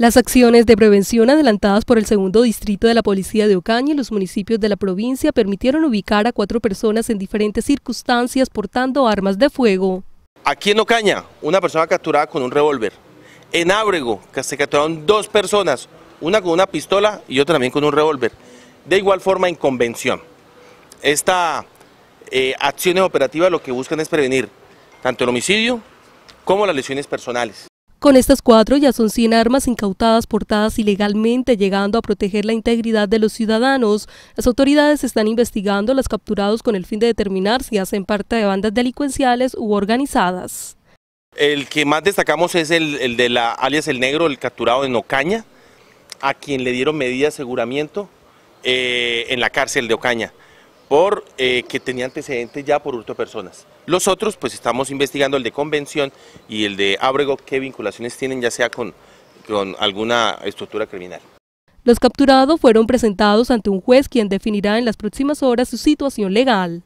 Las acciones de prevención adelantadas por el segundo distrito de la Policía de Ocaña y los municipios de la provincia permitieron ubicar a cuatro personas en diferentes circunstancias portando armas de fuego. Aquí en Ocaña, una persona capturada con un revólver. En Ábrego, se capturaron dos personas, una con una pistola y otra también con un revólver. De igual forma en convención. Estas eh, acciones operativas lo que buscan es prevenir tanto el homicidio como las lesiones personales. Con estas cuatro ya son 100 armas incautadas portadas ilegalmente, llegando a proteger la integridad de los ciudadanos. Las autoridades están investigando a los capturados con el fin de determinar si hacen parte de bandas delincuenciales u organizadas. El que más destacamos es el, de la alias El Negro, el capturado en Ocaña, a quien le dieron medida de aseguramiento eh, en la cárcel de Ocaña por eh, que tenía antecedentes ya por hurto de personas. Los otros, pues estamos investigando el de convención y el de ábrego, qué vinculaciones tienen ya sea con, con alguna estructura criminal. Los capturados fueron presentados ante un juez quien definirá en las próximas horas su situación legal.